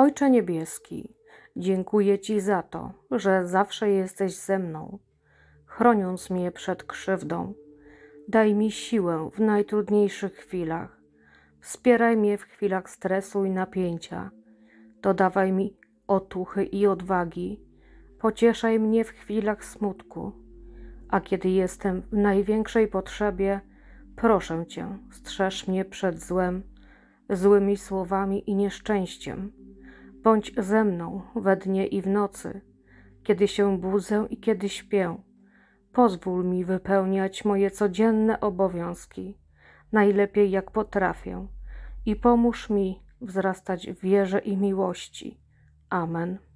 Ojcze Niebieski, dziękuję Ci za to, że zawsze jesteś ze mną, chroniąc mnie przed krzywdą. Daj mi siłę w najtrudniejszych chwilach. Wspieraj mnie w chwilach stresu i napięcia. Dodawaj mi otuchy i odwagi. Pocieszaj mnie w chwilach smutku. A kiedy jestem w największej potrzebie, proszę Cię, strzeż mnie przed złem, złymi słowami i nieszczęściem. Bądź ze mną we dnie i w nocy, kiedy się budzę i kiedy śpię. Pozwól mi wypełniać moje codzienne obowiązki, najlepiej jak potrafię, i pomóż mi wzrastać w wierze i miłości. Amen.